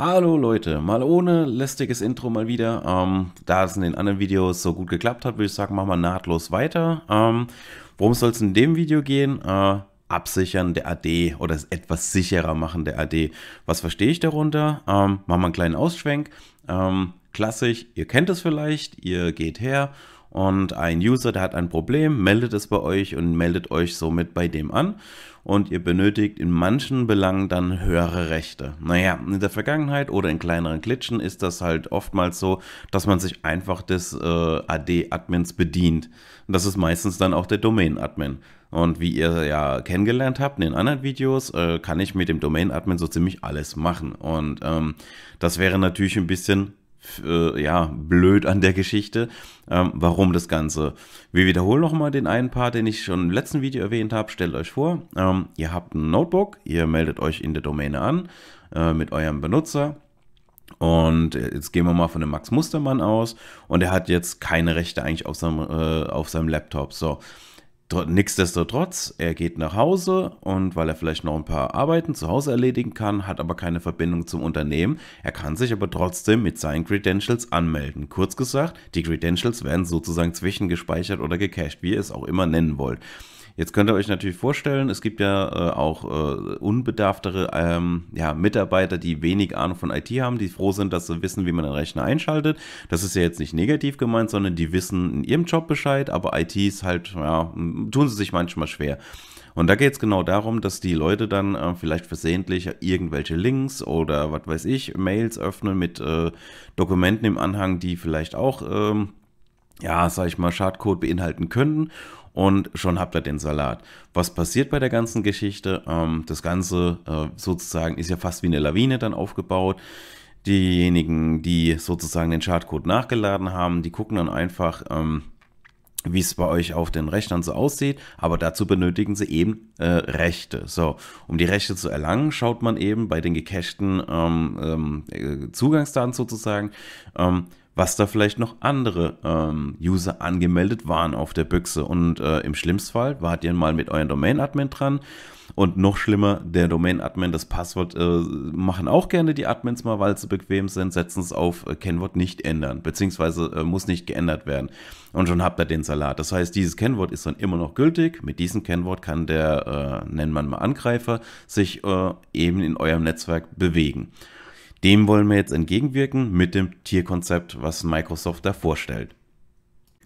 Hallo Leute, mal ohne lästiges Intro mal wieder. Ähm, da es in den anderen Videos so gut geklappt hat, würde ich sagen, machen wir nahtlos weiter. Ähm, worum soll es in dem Video gehen? Äh, Absichern der AD oder etwas sicherer machen der AD. Was verstehe ich darunter? Ähm, machen wir einen kleinen Ausschwenk. Ähm, klassisch, ihr kennt es vielleicht, ihr geht her und ein User, der hat ein Problem, meldet es bei euch und meldet euch somit bei dem an und ihr benötigt in manchen Belangen dann höhere Rechte. Naja, in der Vergangenheit oder in kleineren Glitschen ist das halt oftmals so, dass man sich einfach des äh, AD-Admins bedient. das ist meistens dann auch der Domain-Admin. Und wie ihr ja kennengelernt habt in den anderen Videos, äh, kann ich mit dem Domain-Admin so ziemlich alles machen. Und ähm, das wäre natürlich ein bisschen äh, ja, blöd an der Geschichte. Ähm, warum das Ganze? Wir wiederholen nochmal den einen Part, den ich schon im letzten Video erwähnt habe. Stellt euch vor, ähm, ihr habt ein Notebook, ihr meldet euch in der Domäne an äh, mit eurem Benutzer. Und äh, jetzt gehen wir mal von dem Max Mustermann aus und er hat jetzt keine Rechte eigentlich auf seinem, äh, auf seinem Laptop. So, Nichtsdestotrotz, er geht nach Hause und weil er vielleicht noch ein paar Arbeiten zu Hause erledigen kann, hat aber keine Verbindung zum Unternehmen. Er kann sich aber trotzdem mit seinen Credentials anmelden. Kurz gesagt, die Credentials werden sozusagen zwischengespeichert oder gecached, wie ihr es auch immer nennen wollt. Jetzt könnt ihr euch natürlich vorstellen, es gibt ja äh, auch äh, unbedarftere ähm, ja, Mitarbeiter, die wenig Ahnung von IT haben, die froh sind, dass sie wissen, wie man einen Rechner einschaltet. Das ist ja jetzt nicht negativ gemeint, sondern die wissen in ihrem Job Bescheid, aber IT ist halt, ja, tun sie sich manchmal schwer. Und da geht es genau darum, dass die Leute dann äh, vielleicht versehentlich irgendwelche Links oder was weiß ich, Mails öffnen mit äh, Dokumenten im Anhang, die vielleicht auch, ähm, ja, sag ich mal, Schadcode beinhalten könnten und schon habt ihr den Salat. Was passiert bei der ganzen Geschichte? Ähm, das Ganze äh, sozusagen ist ja fast wie eine Lawine dann aufgebaut. Diejenigen, die sozusagen den Chartcode nachgeladen haben, die gucken dann einfach, ähm, wie es bei euch auf den Rechnern so aussieht, aber dazu benötigen sie eben äh, Rechte. So, um die Rechte zu erlangen, schaut man eben bei den gecachten ähm, ähm äh, Zugangsdaten sozusagen, ähm, was da vielleicht noch andere ähm, User angemeldet waren auf der Büchse. Und äh, im schlimmsten Fall wart ihr mal mit eurem Domain-Admin dran. Und noch schlimmer, der Domain-Admin, das Passwort äh, machen auch gerne die Admins mal, weil sie bequem sind, setzen es auf äh, Kennwort nicht ändern, beziehungsweise äh, muss nicht geändert werden. Und schon habt ihr den Salat. Das heißt, dieses Kennwort ist dann immer noch gültig. Mit diesem Kennwort kann der, äh, nennen man mal Angreifer, sich äh, eben in eurem Netzwerk bewegen. Dem wollen wir jetzt entgegenwirken mit dem Tierkonzept, was Microsoft da vorstellt.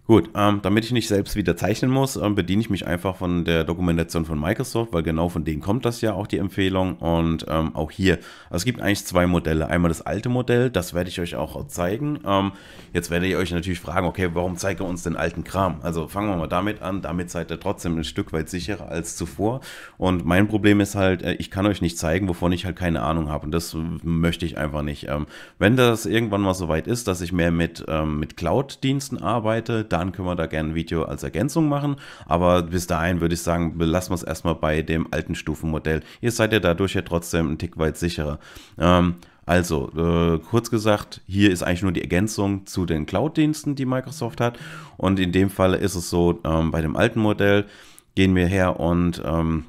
Gut, ähm, damit ich nicht selbst wieder zeichnen muss, ähm, bediene ich mich einfach von der Dokumentation von Microsoft, weil genau von denen kommt das ja auch die Empfehlung. Und ähm, auch hier, also es gibt eigentlich zwei Modelle. Einmal das alte Modell, das werde ich euch auch zeigen. Ähm, jetzt werdet ihr euch natürlich fragen, okay, warum zeigt ihr uns den alten Kram? Also fangen wir mal damit an. Damit seid ihr trotzdem ein Stück weit sicherer als zuvor. Und mein Problem ist halt, äh, ich kann euch nicht zeigen, wovon ich halt keine Ahnung habe. Und das äh, möchte ich einfach nicht. Ähm, wenn das irgendwann mal so weit ist, dass ich mehr mit, ähm, mit Cloud-Diensten arbeite, dann dann können wir da gerne ein Video als Ergänzung machen. Aber bis dahin würde ich sagen, belassen wir es erstmal bei dem alten Stufenmodell. Ihr seid ja dadurch ja trotzdem ein Tick weit sicherer. Ähm, also, äh, kurz gesagt, hier ist eigentlich nur die Ergänzung zu den Cloud-Diensten, die Microsoft hat. Und in dem Fall ist es so, ähm, bei dem alten Modell gehen wir her und, ähm,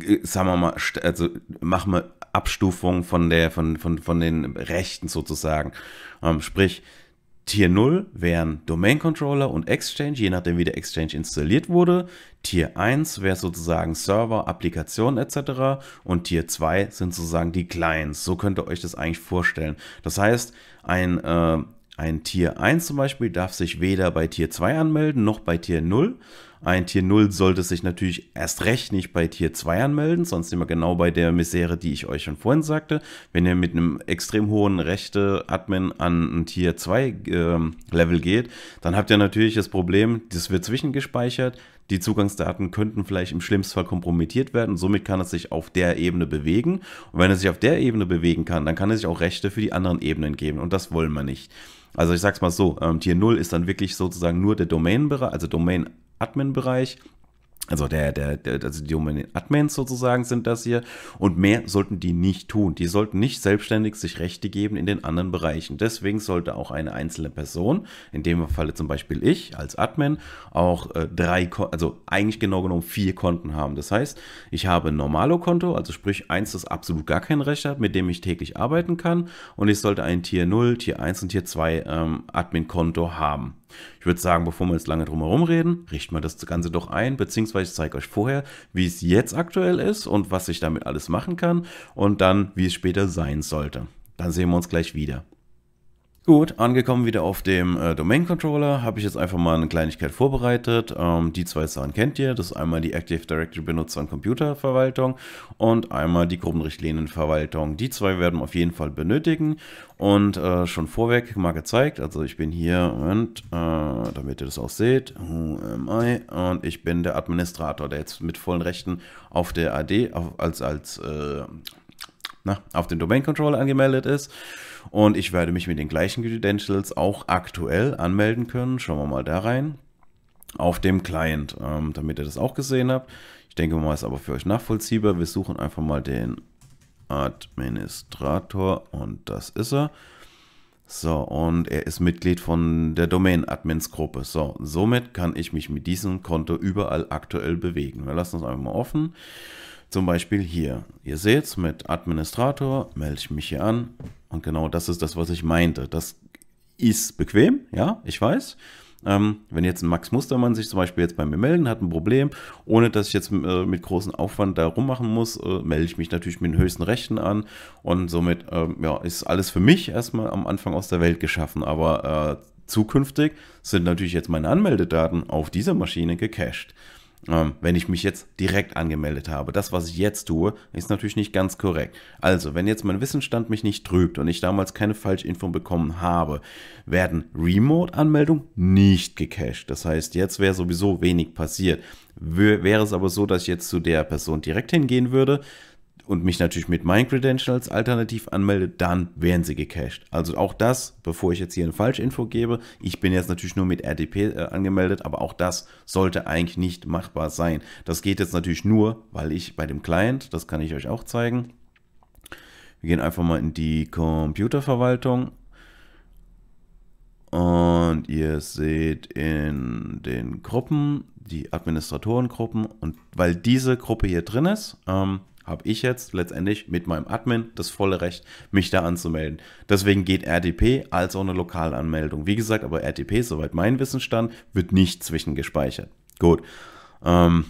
äh, sagen wir mal, also machen wir Abstufung von der, von, von, von den Rechten sozusagen. Ähm, sprich, Tier 0 wären Domain Controller und Exchange, je nachdem wie der Exchange installiert wurde. Tier 1 wäre sozusagen Server, Applikation etc. Und Tier 2 sind sozusagen die Clients. So könnt ihr euch das eigentlich vorstellen. Das heißt, ein, äh, ein Tier 1 zum Beispiel darf sich weder bei Tier 2 anmelden noch bei Tier 0 ein Tier 0 sollte sich natürlich erst recht nicht bei Tier 2 anmelden, sonst sind wir genau bei der Misere, die ich euch schon vorhin sagte. Wenn ihr mit einem extrem hohen Rechte-Admin an ein Tier 2-Level ähm, äh, geht, dann habt ihr natürlich das Problem, das wird zwischengespeichert, die Zugangsdaten könnten vielleicht im schlimmsten Fall kompromittiert werden. Somit kann es sich auf der Ebene bewegen. Und wenn es sich auf der Ebene bewegen kann, dann kann es sich auch Rechte für die anderen Ebenen geben. Und das wollen wir nicht. Also ich sag's mal so, ähm, Tier 0 ist dann wirklich sozusagen nur der Domain-Bereich, also Domain Admin-Bereich. Also der, der, der, also die Domain-Admins sozusagen sind das hier. Und mehr sollten die nicht tun. Die sollten nicht selbstständig sich Rechte geben in den anderen Bereichen. Deswegen sollte auch eine einzelne Person, in dem Falle zum Beispiel ich als Admin, auch äh, drei, also eigentlich genau genommen vier Konten haben. Das heißt, ich habe ein Normalo-Konto, also sprich eins, das absolut gar kein Recht hat, mit dem ich täglich arbeiten kann. Und ich sollte ein Tier 0, Tier 1 und Tier 2 ähm, Admin-Konto haben. Ich würde sagen, bevor wir jetzt lange drum herum reden, richten wir das Ganze doch ein, beziehungsweise zeige euch vorher, wie es jetzt aktuell ist und was ich damit alles machen kann und dann, wie es später sein sollte. Dann sehen wir uns gleich wieder. Gut, angekommen wieder auf dem äh, Domain Controller, habe ich jetzt einfach mal eine Kleinigkeit vorbereitet. Ähm, die zwei Sachen kennt ihr, das ist einmal die Active Directory Benutzer- und Computerverwaltung und einmal die Gruppenrichtlinienverwaltung. Die zwei werden wir auf jeden Fall benötigen und äh, schon vorweg mal gezeigt, also ich bin hier, Moment, äh, damit ihr das auch seht, who am I? und ich bin der Administrator, der jetzt mit vollen Rechten auf der AD auf, als, als äh, na, ne, auf den Domain Controller angemeldet ist. Und ich werde mich mit den gleichen Credentials auch aktuell anmelden können. Schauen wir mal da rein. Auf dem Client, ähm, damit ihr das auch gesehen habt. Ich denke mal, ist aber für euch nachvollziehbar. Wir suchen einfach mal den Administrator und das ist er. So, und er ist Mitglied von der Domain-Admins-Gruppe. So, somit kann ich mich mit diesem Konto überall aktuell bewegen. Wir lassen es einfach mal offen. Zum Beispiel hier. Ihr seht es mit Administrator, melde ich mich hier an. Und genau das ist das, was ich meinte. Das ist bequem, ja, ich weiß. Ähm, wenn jetzt ein Max Mustermann sich zum Beispiel jetzt bei mir melden, hat ein Problem, ohne dass ich jetzt äh, mit großem Aufwand da rummachen muss, äh, melde ich mich natürlich mit den höchsten Rechten an und somit äh, ja, ist alles für mich erstmal am Anfang aus der Welt geschaffen. Aber äh, zukünftig sind natürlich jetzt meine Anmeldedaten auf dieser Maschine gecached. Ähm, wenn ich mich jetzt direkt angemeldet habe. Das, was ich jetzt tue, ist natürlich nicht ganz korrekt. Also, wenn jetzt mein Wissensstand mich nicht trübt und ich damals keine Falschinfo bekommen habe, werden Remote-Anmeldungen nicht gecached. Das heißt, jetzt wäre sowieso wenig passiert. Wäre es aber so, dass ich jetzt zu der Person direkt hingehen würde, und mich natürlich mit meinen Credentials alternativ anmelde, dann werden sie gecached. Also auch das, bevor ich jetzt hier eine Falschinfo gebe, ich bin jetzt natürlich nur mit RDP äh, angemeldet, aber auch das sollte eigentlich nicht machbar sein. Das geht jetzt natürlich nur, weil ich bei dem Client, das kann ich euch auch zeigen, wir gehen einfach mal in die Computerverwaltung und ihr seht in den Gruppen, die Administratorengruppen. und weil diese Gruppe hier drin ist, ähm, habe ich jetzt letztendlich mit meinem Admin das volle Recht, mich da anzumelden. Deswegen geht RDP als auch eine Lokalanmeldung. Wie gesagt, aber RDP, soweit mein Wissensstand, wird nicht zwischengespeichert. Gut. Ähm,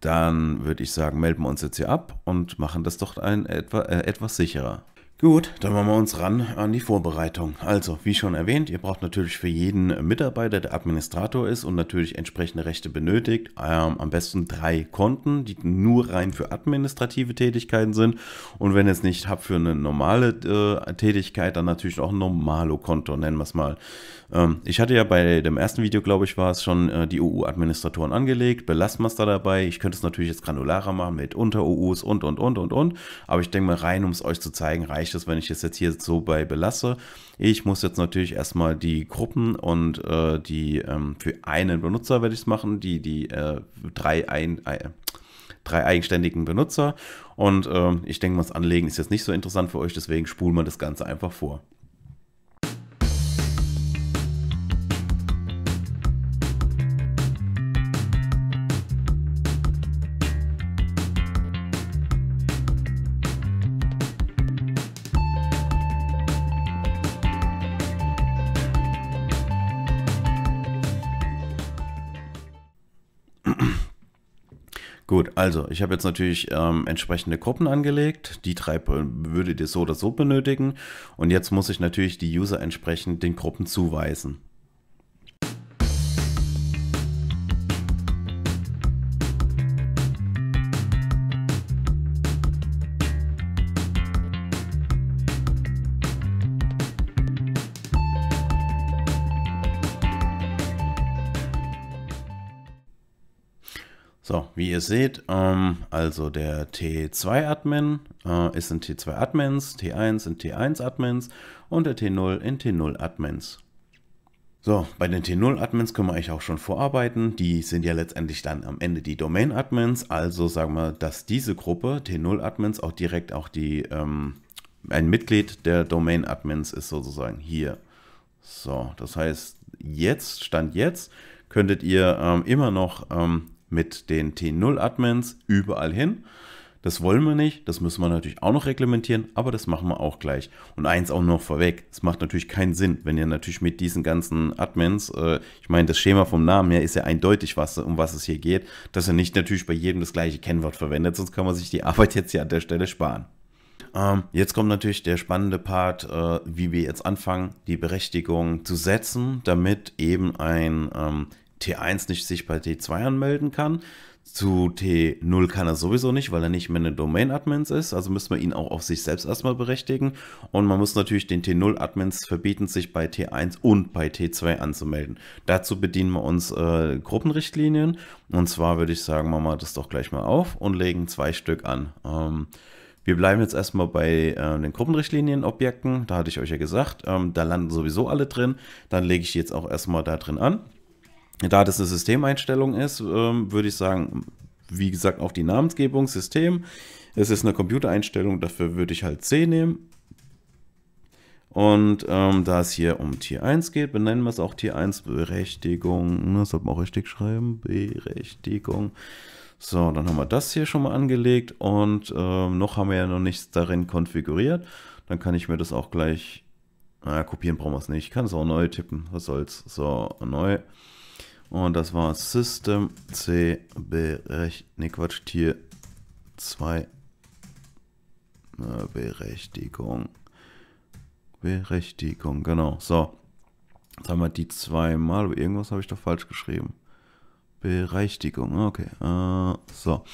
dann würde ich sagen, melden wir uns jetzt hier ab und machen das doch ein, etwa, äh, etwas sicherer. Gut, dann machen wir uns ran an die Vorbereitung. Also, wie schon erwähnt, ihr braucht natürlich für jeden Mitarbeiter, der Administrator ist und natürlich entsprechende Rechte benötigt, ähm, am besten drei Konten, die nur rein für administrative Tätigkeiten sind. Und wenn ihr es nicht habt für eine normale äh, Tätigkeit, dann natürlich auch ein Normalo-Konto, nennen wir es mal. Ähm, ich hatte ja bei dem ersten Video, glaube ich, war es schon äh, die OU-Administratoren angelegt. Belassen wir es da dabei. Ich könnte es natürlich jetzt granularer machen mit Unter-OUs und, und, und, und, und. Aber ich denke mal, rein, um es euch zu zeigen, reicht reicht wenn ich es jetzt hier so bei belasse. Ich muss jetzt natürlich erstmal die Gruppen und äh, die ähm, für einen Benutzer werde ich es machen, die, die äh, drei ein, äh, drei eigenständigen Benutzer. Und ähm, ich denke mal, das Anlegen ist jetzt nicht so interessant für euch, deswegen spulen wir das Ganze einfach vor. also ich habe jetzt natürlich ähm, entsprechende Gruppen angelegt. Die drei äh, würdet ihr so oder so benötigen. Und jetzt muss ich natürlich die User entsprechend den Gruppen zuweisen. So, wie ihr seht, ähm, also der T2-Admin äh, ist in T2-Admins, T1 in T1-Admins und der T0 in T0-Admins. So, bei den T0-Admins können wir eigentlich auch schon vorarbeiten. Die sind ja letztendlich dann am Ende die Domain-Admins. Also sagen wir, dass diese Gruppe T0-Admins auch direkt auch die, ähm, ein Mitglied der Domain-Admins ist sozusagen hier. So, das heißt, jetzt, Stand jetzt, könntet ihr ähm, immer noch ähm, mit den T0-Admins überall hin. Das wollen wir nicht, das müssen wir natürlich auch noch reglementieren, aber das machen wir auch gleich. Und eins auch noch vorweg, es macht natürlich keinen Sinn, wenn ihr natürlich mit diesen ganzen Admins, äh, ich meine, das Schema vom Namen her ist ja eindeutig, was, um was es hier geht, dass ihr nicht natürlich bei jedem das gleiche Kennwort verwendet, sonst kann man sich die Arbeit jetzt hier an der Stelle sparen. Ähm, jetzt kommt natürlich der spannende Part, äh, wie wir jetzt anfangen, die Berechtigung zu setzen, damit eben ein... Ähm, T1 nicht sich bei T2 anmelden kann. Zu T0 kann er sowieso nicht, weil er nicht mehr eine Domain-Admins ist. Also müssen wir ihn auch auf sich selbst erstmal berechtigen. Und man muss natürlich den T0-Admins verbieten, sich bei T1 und bei T2 anzumelden. Dazu bedienen wir uns äh, Gruppenrichtlinien. Und zwar würde ich sagen, machen wir das doch gleich mal auf und legen zwei Stück an. Ähm, wir bleiben jetzt erstmal bei äh, den Gruppenrichtlinien-Objekten. Da hatte ich euch ja gesagt, ähm, da landen sowieso alle drin. Dann lege ich jetzt auch erstmal da drin an. Da das eine Systemeinstellung ist, ähm, würde ich sagen, wie gesagt, auch die Namensgebung, System. Es ist eine Computereinstellung, dafür würde ich halt C nehmen. Und ähm, da es hier um Tier 1 geht, benennen wir es auch Tier 1 Berechtigung. Ne, das sollte man auch richtig schreiben. Berechtigung. So, dann haben wir das hier schon mal angelegt und ähm, noch haben wir ja noch nichts darin konfiguriert. Dann kann ich mir das auch gleich... Äh, kopieren brauchen wir es nicht. Ich kann es auch neu tippen. Was soll's. So, neu. Und das war System C berech... Ne, Quatsch, Tier 2 äh, Berechtigung. Berechtigung, genau. So. Jetzt haben wir die zweimal, irgendwas habe ich doch falsch geschrieben. Berechtigung, okay. Äh, so.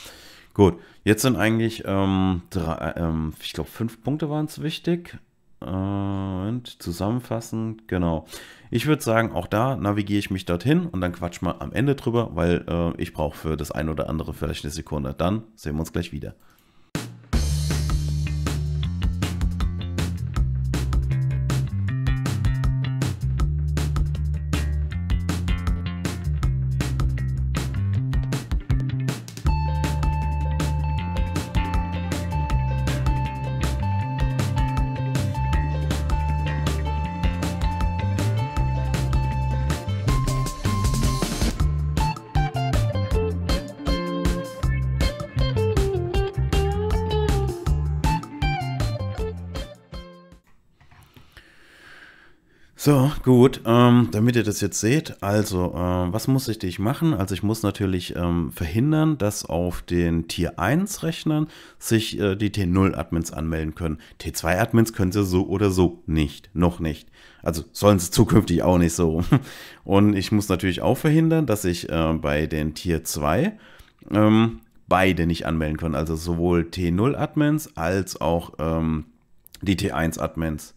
Gut, jetzt sind eigentlich, ähm, drei, ähm, ich glaube, fünf Punkte waren es wichtig. Äh, und zusammenfassend, genau. Ich würde sagen, auch da navigiere ich mich dorthin und dann quatsch mal am Ende drüber, weil äh, ich brauche für das ein oder andere vielleicht eine Sekunde. Dann sehen wir uns gleich wieder. So, gut, ähm, damit ihr das jetzt seht, also, äh, was muss ich dich machen? Also, ich muss natürlich ähm, verhindern, dass auf den Tier 1 Rechnern sich äh, die T0 Admins anmelden können. T2 Admins können sie so oder so nicht, noch nicht. Also, sollen sie zukünftig auch nicht so. Und ich muss natürlich auch verhindern, dass ich äh, bei den Tier 2 ähm, beide nicht anmelden können. Also, sowohl T0 Admins als auch ähm, die T1 Admins.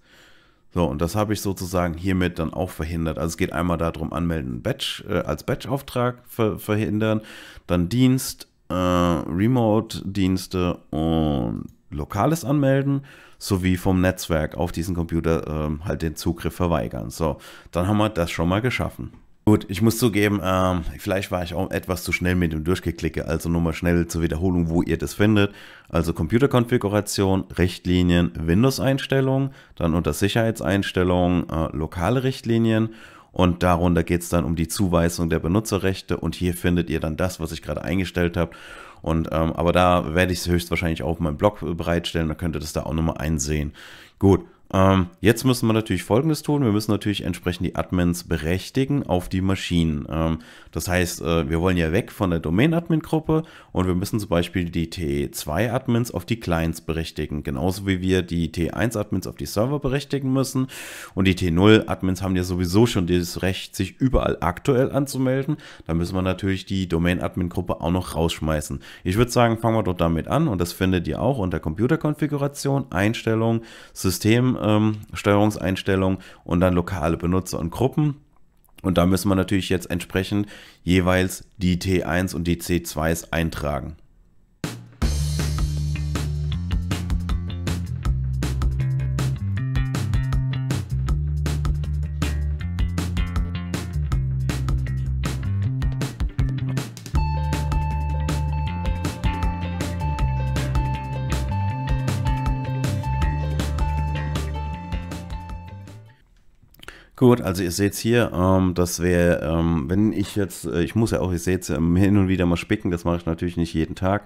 So, und das habe ich sozusagen hiermit dann auch verhindert. Also es geht einmal darum, anmelden Batch, äh, als Batch-Auftrag ver verhindern, dann Dienst, äh, Remote-Dienste und Lokales anmelden, sowie vom Netzwerk auf diesen Computer äh, halt den Zugriff verweigern. So, dann haben wir das schon mal geschaffen. Gut, ich muss zugeben, ähm, vielleicht war ich auch etwas zu schnell mit dem Durchgeklicke, also nur mal schnell zur Wiederholung, wo ihr das findet. Also Computerkonfiguration, Richtlinien, Windows-Einstellungen, dann unter Sicherheitseinstellungen äh, lokale Richtlinien und darunter geht es dann um die Zuweisung der Benutzerrechte und hier findet ihr dann das, was ich gerade eingestellt habe. Und ähm, aber da werde ich es höchstwahrscheinlich auch auf meinem Blog äh, bereitstellen, dann könnt ihr das da auch nochmal einsehen. Gut, ähm, jetzt müssen wir natürlich Folgendes tun. Wir müssen natürlich entsprechend die Admins berechtigen auf die Maschinen. Ähm, das heißt, äh, wir wollen ja weg von der Domain-Admin-Gruppe und wir müssen zum Beispiel die T2-Admins auf die Clients berechtigen. Genauso wie wir die T1-Admins auf die Server berechtigen müssen. Und die T0-Admins haben ja sowieso schon dieses Recht, sich überall aktuell anzumelden. Da müssen wir natürlich die Domain-Admin-Gruppe auch noch rausschmeißen. Ich würde sagen, fangen wir doch damit an und das findet ihr auch unter Computerkonfiguration, Einstellungen, System, ähm, Steuerungseinstellungen und dann lokale Benutzer und Gruppen. Und da müssen wir natürlich jetzt entsprechend jeweils die T1 und die C2s eintragen. Gut, also ihr seht hier, ähm, das wäre, ähm, wenn ich jetzt, äh, ich muss ja auch, ihr seht ähm, hin und wieder mal spicken, das mache ich natürlich nicht jeden Tag.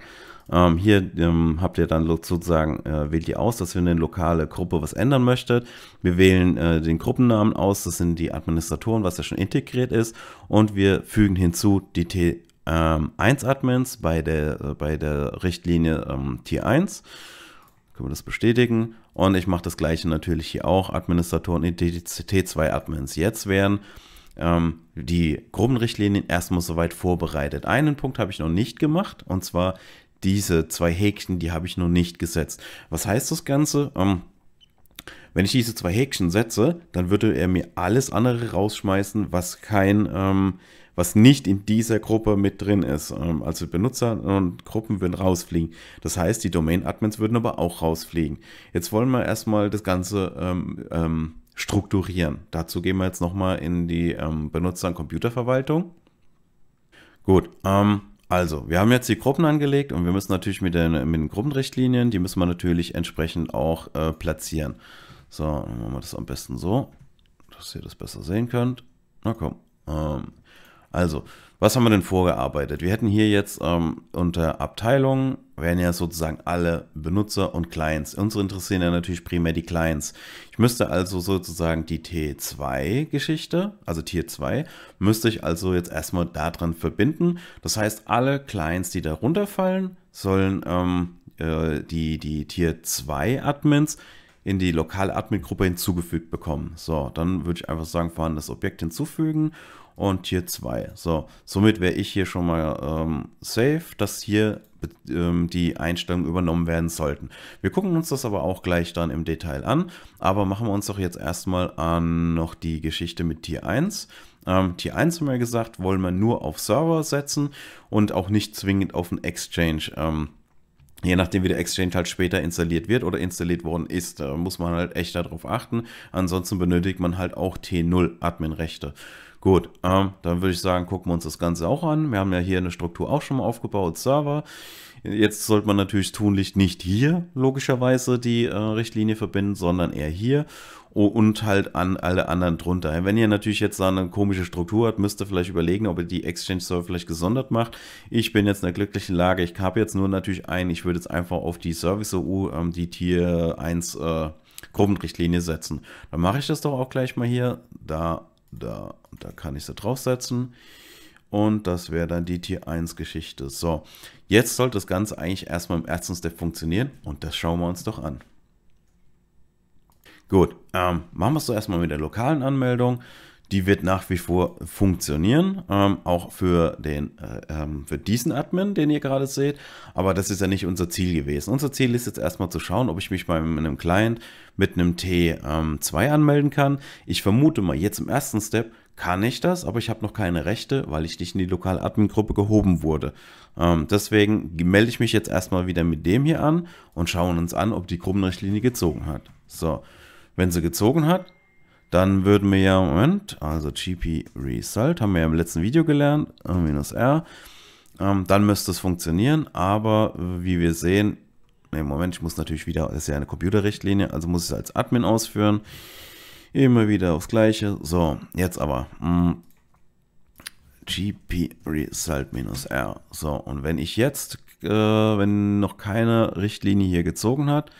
Ähm, hier ähm, habt ihr dann sozusagen, äh, wählt ihr aus, dass ihr in der lokale Gruppe was ändern möchtet. Wir wählen äh, den Gruppennamen aus, das sind die Administratoren, was ja schon integriert ist. Und wir fügen hinzu die T1-Admins ähm, bei der, äh, bei der Richtlinie ähm, T1. Können wir das bestätigen? Und ich mache das gleiche natürlich hier auch. Administratoren Identität, zwei admins jetzt werden ähm, die Gruppenrichtlinien erstmal soweit vorbereitet. Einen Punkt habe ich noch nicht gemacht und zwar diese zwei Häkchen, die habe ich noch nicht gesetzt. Was heißt das Ganze? Ähm, wenn ich diese zwei Häkchen setze, dann würde er mir alles andere rausschmeißen, was kein, ähm, was nicht in dieser Gruppe mit drin ist. Ähm, also Benutzer und Gruppen würden rausfliegen. Das heißt, die Domain-Admins würden aber auch rausfliegen. Jetzt wollen wir erstmal das Ganze ähm, ähm, strukturieren. Dazu gehen wir jetzt nochmal in die ähm, Benutzer- und Computerverwaltung. Gut, ähm, also, wir haben jetzt die Gruppen angelegt und wir müssen natürlich mit den, mit den Gruppenrichtlinien, die müssen wir natürlich entsprechend auch äh, platzieren. So, machen wir das am besten so, dass ihr das besser sehen könnt. Na komm. Ähm, also, was haben wir denn vorgearbeitet? Wir hätten hier jetzt ähm, unter Abteilungen wären ja sozusagen alle Benutzer und Clients. Uns interessieren ja natürlich primär die Clients. Ich müsste also sozusagen die T2-Geschichte, also Tier 2, müsste ich also jetzt erstmal daran verbinden. Das heißt, alle Clients, die darunter fallen, sollen ähm, äh, die, die Tier 2-Admins in die lokale Admin-Gruppe hinzugefügt bekommen. So, dann würde ich einfach sagen, vorhandenes Objekt hinzufügen und Tier 2. So, somit wäre ich hier schon mal ähm, safe, dass hier ähm, die Einstellungen übernommen werden sollten. Wir gucken uns das aber auch gleich dann im Detail an, aber machen wir uns doch jetzt erstmal an noch die Geschichte mit Tier 1. Ähm, Tier 1 haben wir gesagt, wollen wir nur auf Server setzen und auch nicht zwingend auf einen Exchange. Ähm, Je nachdem, wie der Exchange halt später installiert wird oder installiert worden ist, äh, muss man halt echt darauf achten. Ansonsten benötigt man halt auch T0-Admin-Rechte. Gut, ähm, dann würde ich sagen, gucken wir uns das Ganze auch an. Wir haben ja hier eine Struktur auch schon mal aufgebaut, Server. Jetzt sollte man natürlich tunlichst nicht hier logischerweise die äh, Richtlinie verbinden, sondern eher hier und halt an alle anderen drunter. Wenn ihr natürlich jetzt eine komische Struktur habt, müsst ihr vielleicht überlegen, ob ihr die Exchange Server vielleicht gesondert macht. Ich bin jetzt in der glücklichen Lage, ich habe jetzt nur natürlich ein, ich würde jetzt einfach auf die Service EU, ähm, die Tier 1 äh, Gruppenrichtlinie setzen. Dann mache ich das doch auch gleich mal hier, da da, da kann ich sie draufsetzen. Und das wäre dann die Tier 1 Geschichte. So, jetzt sollte das Ganze eigentlich erstmal im ersten Step funktionieren und das schauen wir uns doch an. Gut, ähm, machen wir es so erstmal mit der lokalen Anmeldung. Die wird nach wie vor funktionieren, ähm, auch für, den, äh, ähm, für diesen Admin, den ihr gerade seht. Aber das ist ja nicht unser Ziel gewesen. Unser Ziel ist jetzt erstmal zu schauen, ob ich mich bei einem Client mit einem T2 ähm, anmelden kann. Ich vermute mal, jetzt im ersten Step kann ich das, aber ich habe noch keine Rechte, weil ich nicht in die Lokal-Admin-Gruppe gehoben wurde. Ähm, deswegen melde ich mich jetzt erstmal wieder mit dem hier an und schauen uns an, ob die Gruppenrichtlinie gezogen hat. So, wenn sie gezogen hat, dann würden wir ja, Moment, also GP Result haben wir ja im letzten Video gelernt, äh, minus R. Ähm, dann müsste es funktionieren, aber wie wir sehen, nee, Moment, ich muss natürlich wieder, das ist ja eine Computerrichtlinie, also muss ich es als Admin ausführen. Immer wieder aufs Gleiche. So, jetzt aber. Mh, mm, GP Result minus R. So, und wenn ich jetzt, äh, wenn noch keine Richtlinie hier gezogen hat,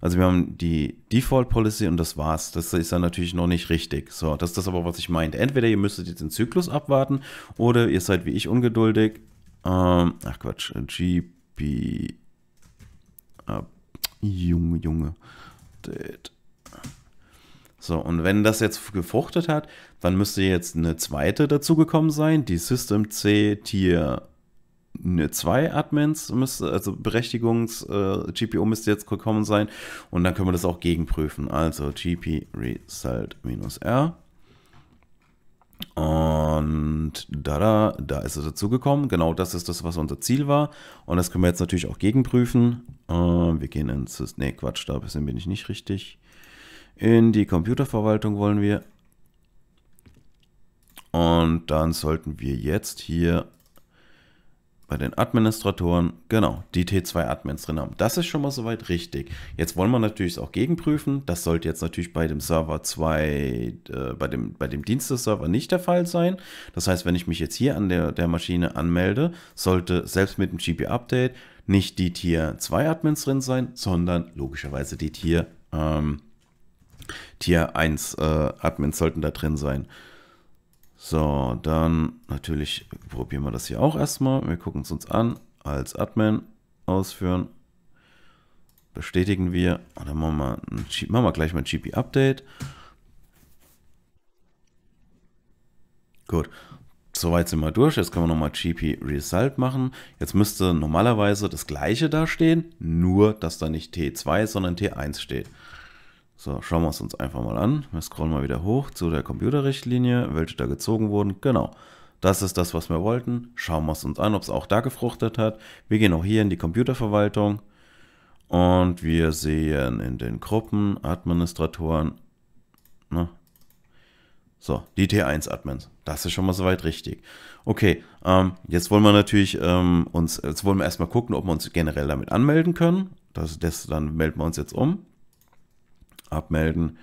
also wir haben die Default Policy und das war's. Das ist dann natürlich noch nicht richtig. So, das ist das aber, was ich meinte. Entweder ihr müsstet jetzt den Zyklus abwarten oder ihr seid wie ich ungeduldig. Ähm, ach Quatsch, GP. Ab. Äh, Junge, Junge. Dead. So, und wenn das jetzt gefruchtet hat, dann müsste jetzt eine zweite dazugekommen sein, die System C Tier ne, zwei Admins müsste, also Berechtigungs-GPO äh, müsste jetzt gekommen sein und dann können wir das auch gegenprüfen. Also GP result minus R. Und da, da, da ist es dazu gekommen. Genau das ist das, was unser Ziel war. Und das können wir jetzt natürlich auch gegenprüfen. Äh, wir gehen ins, nee, Quatsch, da bin ich nicht richtig. In die Computerverwaltung wollen wir. Und dann sollten wir jetzt hier bei den Administratoren, genau, die T2-Admins drin haben. Das ist schon mal soweit richtig. Jetzt wollen wir natürlich auch gegenprüfen. Das sollte jetzt natürlich bei dem Server 2, äh, bei dem, bei dem Diensteserver nicht der Fall sein. Das heißt, wenn ich mich jetzt hier an der, der Maschine anmelde, sollte selbst mit dem GP-Update nicht die Tier 2-Admins drin sein, sondern logischerweise die Tier, ähm, Tier 1-Admins äh, sollten da drin sein. So, dann natürlich probieren wir das hier auch erstmal. Wir gucken es uns an. Als Admin ausführen. Bestätigen wir. Und dann machen wir, ein, machen wir gleich mal ein GP-Update. Gut, soweit sind wir durch. Jetzt können wir nochmal GP Result machen. Jetzt müsste normalerweise das gleiche da stehen, nur dass da nicht T2, sondern T1 steht. So, schauen wir es uns einfach mal an. Wir scrollen mal wieder hoch zu der Computerrichtlinie, welche da gezogen wurden. Genau, das ist das, was wir wollten. Schauen wir es uns an, ob es auch da gefruchtet hat. Wir gehen auch hier in die Computerverwaltung und wir sehen in den Gruppen Administratoren. Ne? So, die T1-Admins. Das ist schon mal soweit richtig. Okay, ähm, jetzt wollen wir natürlich ähm, uns, jetzt wollen wir erstmal gucken, ob wir uns generell damit anmelden können. Das, das, dann melden wir uns jetzt um abmelden.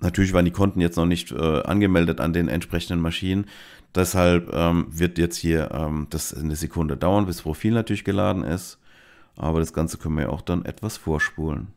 Natürlich waren die Konten jetzt noch nicht äh, angemeldet an den entsprechenden Maschinen. Deshalb ähm, wird jetzt hier ähm, das eine Sekunde dauern, bis Profil natürlich geladen ist. Aber das Ganze können wir auch dann etwas vorspulen.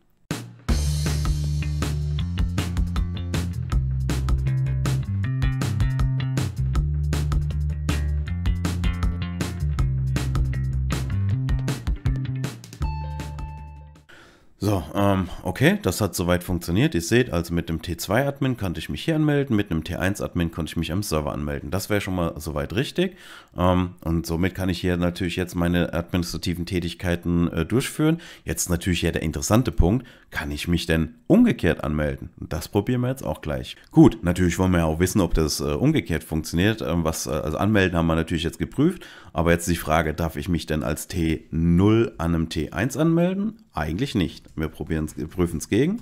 So, ähm, okay, das hat soweit funktioniert. Ihr seht, also mit dem T2-Admin konnte ich mich hier anmelden, mit einem T1-Admin konnte ich mich am Server anmelden. Das wäre schon mal soweit richtig. Ähm, und somit kann ich hier natürlich jetzt meine administrativen Tätigkeiten äh, durchführen. Jetzt natürlich ja der interessante Punkt, kann ich mich denn umgekehrt anmelden? Das probieren wir jetzt auch gleich. Gut, natürlich wollen wir ja auch wissen, ob das äh, umgekehrt funktioniert. Ähm, was, äh, also anmelden haben wir natürlich jetzt geprüft. Aber jetzt die Frage, darf ich mich denn als T0 an einem T1 anmelden? Eigentlich nicht. Wir prüfen es gegen.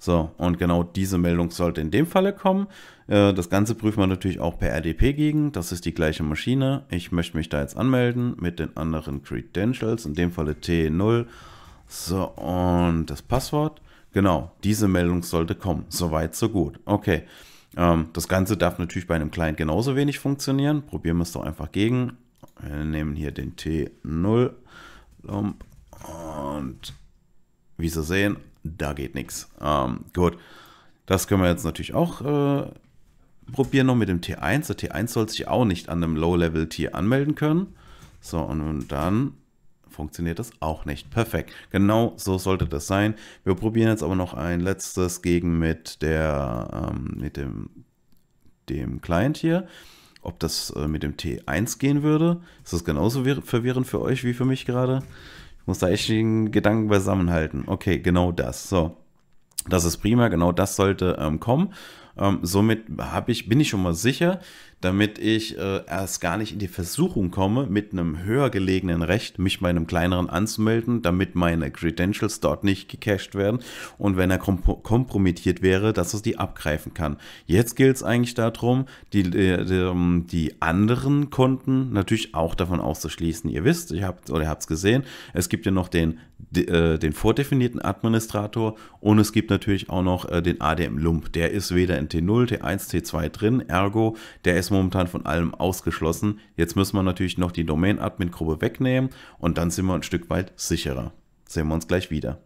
So, und genau diese Meldung sollte in dem Falle kommen. Äh, das Ganze prüfen wir natürlich auch per RDP gegen. Das ist die gleiche Maschine. Ich möchte mich da jetzt anmelden mit den anderen Credentials, in dem Falle T0. So, und das Passwort. Genau, diese Meldung sollte kommen. Soweit, so gut. Okay. Ähm, das Ganze darf natürlich bei einem Client genauso wenig funktionieren. Probieren wir es doch einfach gegen. Wir nehmen hier den T0 Lump und wie Sie sehen, da geht nichts. Ähm, gut, das können wir jetzt natürlich auch äh, probieren noch mit dem T1. Der T1 soll sich auch nicht an einem Low-Level-Tier anmelden können. So, und dann funktioniert das auch nicht. Perfekt. Genau so sollte das sein. Wir probieren jetzt aber noch ein letztes gegen mit der ähm, mit dem, dem Client hier ob das äh, mit dem T1 gehen würde. Ist das genauso verwirrend für euch wie für mich gerade? Ich muss da echt den Gedanken beisammenhalten. Okay, genau das. So. Das ist prima, genau das sollte ähm, kommen. Ähm, somit ich, bin ich schon mal sicher, damit ich äh, erst gar nicht in die Versuchung komme, mit einem höher gelegenen Recht mich meinem kleineren anzumelden, damit meine Credentials dort nicht gecached werden und wenn er komp kompromittiert wäre, dass es die abgreifen kann. Jetzt gilt es eigentlich darum, die, äh, die, ähm, die, anderen Konten natürlich auch davon auszuschließen. Ihr wisst, ihr habt oder habt es gesehen, es gibt ja noch den, de, äh, den vordefinierten Administrator und es gibt natürlich auch noch äh, den ADM-Lump. Der ist weder in T0, T1, T2 drin, ergo, der ist momentan von allem ausgeschlossen. Jetzt müssen wir natürlich noch die Domain-Admin-Gruppe wegnehmen und dann sind wir ein Stück weit sicherer. Sehen wir uns gleich wieder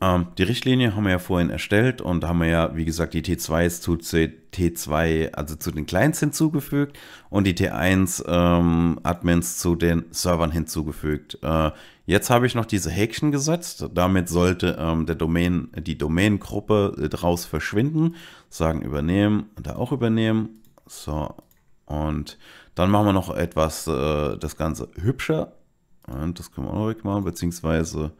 ähm, die Richtlinie haben wir ja vorhin erstellt und haben wir ja, wie gesagt, die T2s zu T2, also zu den Clients hinzugefügt und die T1 ähm, Admins zu den Servern hinzugefügt. Äh, jetzt habe ich noch diese Häkchen gesetzt. Damit sollte ähm, der Domain, die Domain-Gruppe äh, draus verschwinden. Sagen übernehmen und da auch übernehmen so, und dann machen wir noch etwas, äh, das Ganze hübscher. Und das können wir auch noch wegmachen, beziehungsweise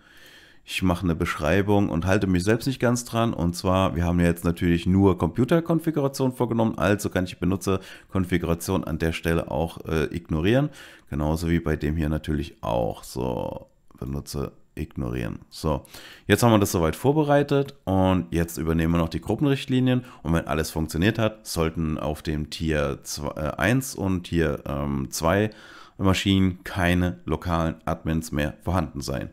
ich mache eine Beschreibung und halte mich selbst nicht ganz dran. Und zwar, wir haben jetzt natürlich nur Computerkonfiguration vorgenommen, also kann ich Benutzerkonfiguration an der Stelle auch äh, ignorieren. Genauso wie bei dem hier natürlich auch. So, Benutzer ignorieren. So, jetzt haben wir das soweit vorbereitet und jetzt übernehmen wir noch die Gruppenrichtlinien und wenn alles funktioniert hat, sollten auf dem Tier 1 äh, und Tier ähm, 2 Maschinen keine lokalen Admins mehr vorhanden sein.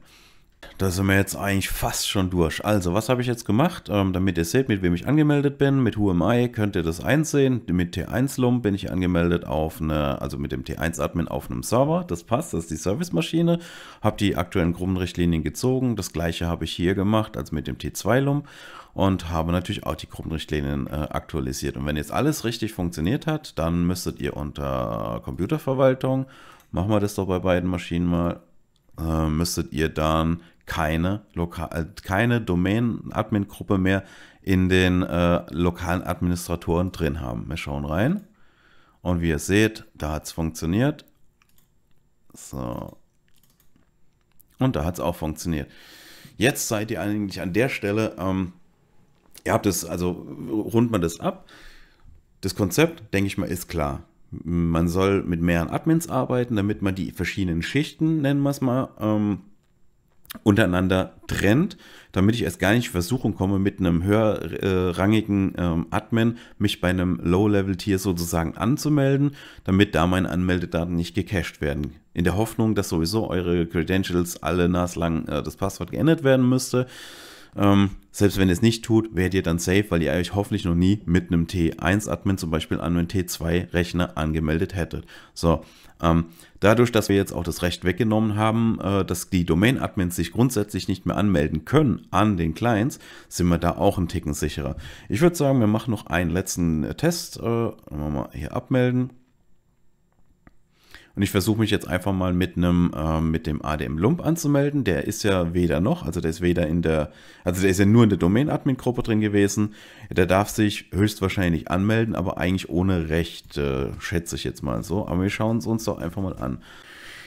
Da sind wir jetzt eigentlich fast schon durch. Also, was habe ich jetzt gemacht? Ähm, damit ihr seht, mit wem ich angemeldet bin. Mit WhoMI könnt ihr das einsehen. Mit T1Lump bin ich angemeldet auf eine, also mit dem T1-Admin auf einem Server. Das passt, das ist die Service-Maschine. Habe die aktuellen Gruppenrichtlinien gezogen. Das gleiche habe ich hier gemacht, also mit dem T2-Lump. Und habe natürlich auch die Gruppenrichtlinien äh, aktualisiert. Und wenn jetzt alles richtig funktioniert hat, dann müsstet ihr unter Computerverwaltung, machen wir das doch bei beiden Maschinen mal, äh, müsstet ihr dann keine, äh, keine Domain-Admin-Gruppe mehr in den äh, lokalen Administratoren drin haben. Wir schauen rein. Und wie ihr seht, da hat es funktioniert. So. Und da hat es auch funktioniert. Jetzt seid ihr eigentlich an der Stelle, ähm, ihr habt es, also rund man das ab. Das Konzept, denke ich mal, ist klar man soll mit mehreren Admins arbeiten, damit man die verschiedenen Schichten, nennen wir es mal, ähm, untereinander trennt, damit ich erst gar nicht in Versuchung komme, mit einem höherrangigen ähm, Admin mich bei einem Low-Level-Tier sozusagen anzumelden, damit da meine Anmeldedaten nicht gecached werden. In der Hoffnung, dass sowieso eure Credentials alle naslang äh, das Passwort geändert werden müsste. Ähm, selbst wenn ihr es nicht tut, werdet ihr dann safe, weil ihr euch hoffentlich noch nie mit einem T1-Admin zum Beispiel an einen T2-Rechner angemeldet hättet. So, ähm, dadurch, dass wir jetzt auch das Recht weggenommen haben, äh, dass die Domain-Admins sich grundsätzlich nicht mehr anmelden können an den Clients, sind wir da auch ein Ticken sicherer. Ich würde sagen, wir machen noch einen letzten äh, Test. Äh, mal hier abmelden. Und ich versuche mich jetzt einfach mal mit einem, äh, mit dem ADM Lump anzumelden. Der ist ja weder noch, also der ist weder in der, also der ist ja nur in der Domain-Admin-Gruppe drin gewesen. Der darf sich höchstwahrscheinlich anmelden, aber eigentlich ohne Recht, äh, schätze ich jetzt mal so. Aber wir schauen es uns doch einfach mal an.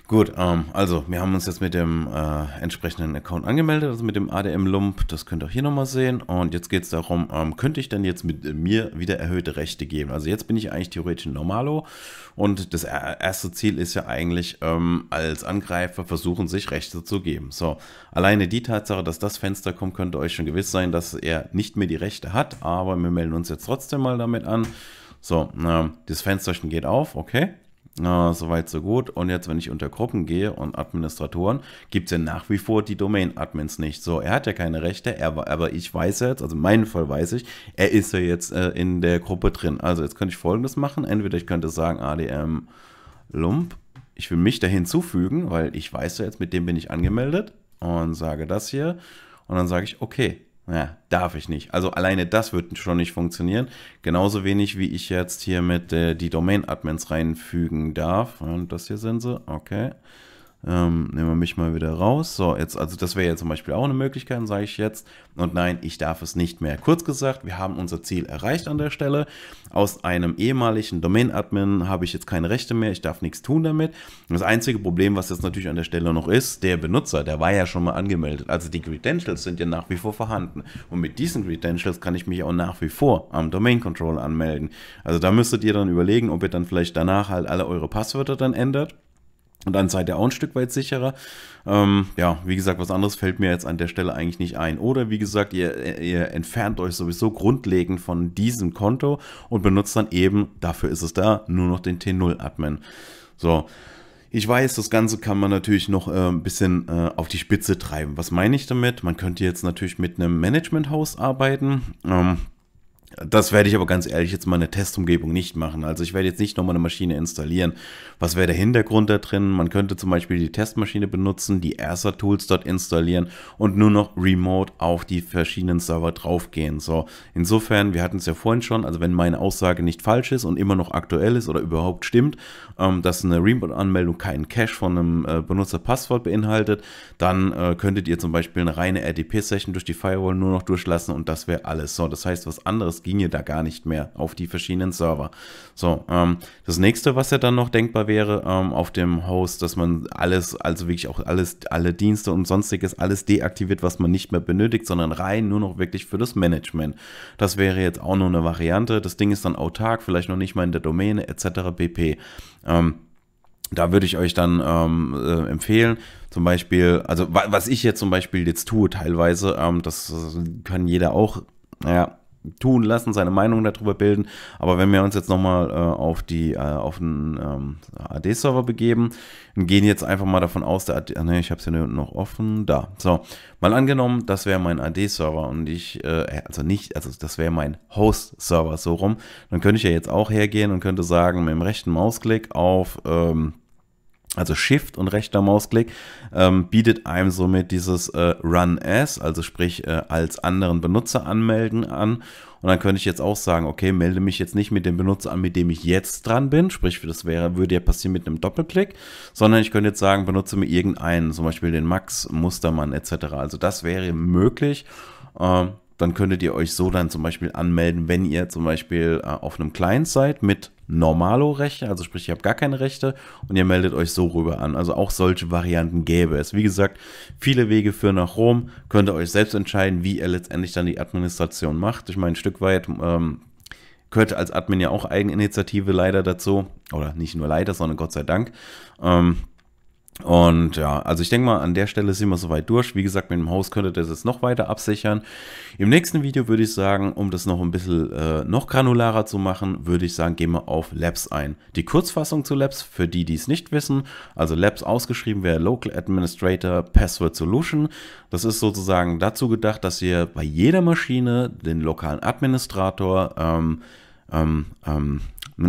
Gut, ähm, also wir haben uns jetzt mit dem äh, entsprechenden Account angemeldet, also mit dem ADM-Lump. Das könnt ihr auch hier nochmal sehen. Und jetzt geht es darum, ähm, könnte ich denn jetzt mit äh, mir wieder erhöhte Rechte geben? Also jetzt bin ich eigentlich theoretisch ein Normalo. Und das erste Ziel ist ja eigentlich, ähm, als Angreifer versuchen, sich Rechte zu geben. So, alleine die Tatsache, dass das Fenster kommt, könnte euch schon gewiss sein, dass er nicht mehr die Rechte hat. Aber wir melden uns jetzt trotzdem mal damit an. So, äh, das Fensterchen geht auf, okay. Äh, soweit, so gut. Und jetzt, wenn ich unter Gruppen gehe und Administratoren, gibt es ja nach wie vor die Domain-Admins nicht. So, er hat ja keine Rechte, er, aber ich weiß jetzt, also in meinem Fall weiß ich, er ist ja jetzt äh, in der Gruppe drin. Also jetzt könnte ich folgendes machen. Entweder ich könnte sagen ADM Lump, ich will mich da hinzufügen, weil ich weiß ja jetzt, mit dem bin ich angemeldet und sage das hier. Und dann sage ich, okay, ja, darf ich nicht. Also alleine das wird schon nicht funktionieren. Genauso wenig, wie ich jetzt hier mit äh, die Domain-Admins reinfügen darf. Und das hier sind sie. Okay. Ähm, nehmen wir mich mal wieder raus. So, jetzt, also das wäre ja zum Beispiel auch eine Möglichkeit, sage ich jetzt. Und nein, ich darf es nicht mehr. Kurz gesagt, wir haben unser Ziel erreicht an der Stelle. Aus einem ehemaligen Domain-Admin habe ich jetzt keine Rechte mehr, ich darf nichts tun damit. Das einzige Problem, was jetzt natürlich an der Stelle noch ist, der Benutzer, der war ja schon mal angemeldet. Also die Credentials sind ja nach wie vor vorhanden. Und mit diesen Credentials kann ich mich auch nach wie vor am Domain-Controller anmelden. Also da müsstet ihr dann überlegen, ob ihr dann vielleicht danach halt alle eure Passwörter dann ändert und dann seid ihr auch ein Stück weit sicherer. Ähm, ja, wie gesagt, was anderes fällt mir jetzt an der Stelle eigentlich nicht ein. Oder wie gesagt, ihr, ihr entfernt euch sowieso grundlegend von diesem Konto und benutzt dann eben, dafür ist es da, nur noch den T0-Admin. So. Ich weiß, das Ganze kann man natürlich noch äh, ein bisschen äh, auf die Spitze treiben. Was meine ich damit? Man könnte jetzt natürlich mit einem Management-Haus arbeiten. Ähm, das werde ich aber ganz ehrlich jetzt mal eine Testumgebung nicht machen. Also ich werde jetzt nicht nochmal eine Maschine installieren. Was wäre der Hintergrund da drin? Man könnte zum Beispiel die Testmaschine benutzen, die ERSA-Tools dort installieren und nur noch remote auf die verschiedenen Server draufgehen. So, insofern, wir hatten es ja vorhin schon, also wenn meine Aussage nicht falsch ist und immer noch aktuell ist oder überhaupt stimmt, ähm, dass eine Remote-Anmeldung keinen Cache von einem äh, Benutzerpasswort beinhaltet, dann äh, könntet ihr zum Beispiel eine reine RDP-Session durch die Firewall nur noch durchlassen und das wäre alles. So, das heißt, was anderes ginge da gar nicht mehr auf die verschiedenen Server. So, ähm, das nächste, was ja dann noch denkbar wäre, ähm, auf dem Host, dass man alles, also wirklich auch alles, alle Dienste und sonstiges, alles deaktiviert, was man nicht mehr benötigt, sondern rein nur noch wirklich für das Management. Das wäre jetzt auch nur eine Variante. Das Ding ist dann autark, vielleicht noch nicht mal in der Domäne etc. pp. Ähm, da würde ich euch dann ähm, äh, empfehlen, zum Beispiel, also wa was ich jetzt zum Beispiel jetzt tue teilweise, ähm, das kann jeder auch, naja, tun lassen, seine Meinung darüber bilden. Aber wenn wir uns jetzt nochmal äh, auf äh, auf den ähm, AD-Server begeben und gehen jetzt einfach mal davon aus, der AD, ah, ne, ich habe es hier noch offen, da. So, mal angenommen, das wäre mein AD-Server und ich, äh, also nicht, also das wäre mein Host-Server so rum. Dann könnte ich ja jetzt auch hergehen und könnte sagen, mit dem rechten Mausklick auf ähm, also Shift und rechter Mausklick, ähm, bietet einem somit dieses äh, Run as, also sprich äh, als anderen Benutzer anmelden an. Und dann könnte ich jetzt auch sagen, okay, melde mich jetzt nicht mit dem Benutzer an, mit dem ich jetzt dran bin, sprich, das wäre, würde ja passieren mit einem Doppelklick, sondern ich könnte jetzt sagen, benutze mir irgendeinen, zum Beispiel den Max Mustermann etc. Also das wäre möglich. Ähm, dann könntet ihr euch so dann zum Beispiel anmelden, wenn ihr zum Beispiel äh, auf einem Client seid mit Normalo-Rechte, also sprich, ihr habt gar keine Rechte und ihr meldet euch so rüber an. Also auch solche Varianten gäbe es. Wie gesagt, viele Wege führen nach Rom. Könnt ihr euch selbst entscheiden, wie ihr letztendlich dann die Administration macht. Ich meine, ein Stück weit ähm, gehört als Admin ja auch Eigeninitiative leider dazu. Oder nicht nur leider, sondern Gott sei Dank. Ähm, und ja, also ich denke mal, an der Stelle sind wir soweit durch. Wie gesagt, mit dem Haus könntet ihr das noch weiter absichern. Im nächsten Video würde ich sagen, um das noch ein bisschen äh, noch granularer zu machen, würde ich sagen, gehen wir auf Labs ein. Die Kurzfassung zu Labs, für die, die es nicht wissen, also Labs ausgeschrieben wäre Local Administrator Password Solution. Das ist sozusagen dazu gedacht, dass ihr bei jeder Maschine den lokalen Administrator ähm, ähm, ähm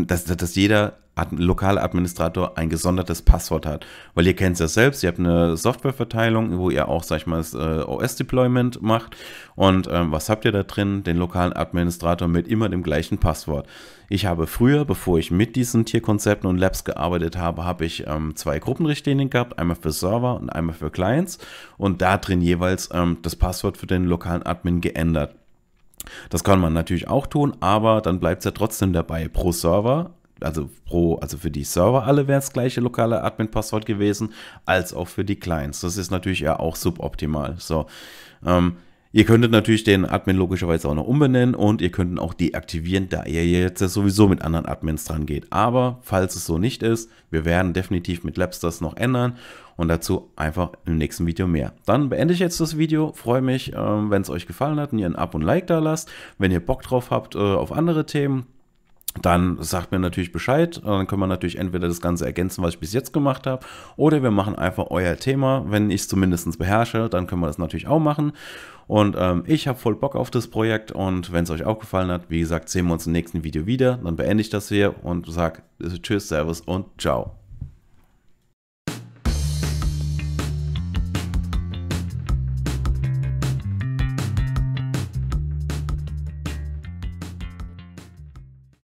dass, dass jeder Lokaladministrator ein gesondertes Passwort hat. Weil ihr kennt es ja selbst, ihr habt eine Softwareverteilung, wo ihr auch, sag ich mal, das äh, OS-Deployment macht. Und ähm, was habt ihr da drin? Den lokalen Administrator mit immer dem gleichen Passwort. Ich habe früher, bevor ich mit diesen Tierkonzepten und Labs gearbeitet habe, habe ich ähm, zwei Gruppenrichtlinien gehabt, einmal für Server und einmal für Clients und da drin jeweils ähm, das Passwort für den lokalen Admin geändert. Das kann man natürlich auch tun, aber dann bleibt es ja trotzdem dabei. Pro Server also pro, also für die Server alle wäre das gleiche lokale Admin-Passwort gewesen, als auch für die Clients. Das ist natürlich ja auch suboptimal. So, ähm, Ihr könntet natürlich den Admin logischerweise auch noch umbenennen und ihr könnt ihn auch deaktivieren, da ihr jetzt sowieso mit anderen Admins dran geht. Aber falls es so nicht ist, wir werden definitiv mit Labs das noch ändern und dazu einfach im nächsten Video mehr. Dann beende ich jetzt das Video, freue mich, ähm, wenn es euch gefallen hat und ihr ein Ab und Like da lasst. Wenn ihr Bock drauf habt äh, auf andere Themen, dann sagt mir natürlich Bescheid. Dann können wir natürlich entweder das Ganze ergänzen, was ich bis jetzt gemacht habe, oder wir machen einfach euer Thema. Wenn ich es zumindest beherrsche, dann können wir das natürlich auch machen. Und ähm, ich habe voll Bock auf das Projekt und wenn es euch auch gefallen hat, wie gesagt, sehen wir uns im nächsten Video wieder. Dann beende ich das hier und sage Tschüss, Servus und Ciao.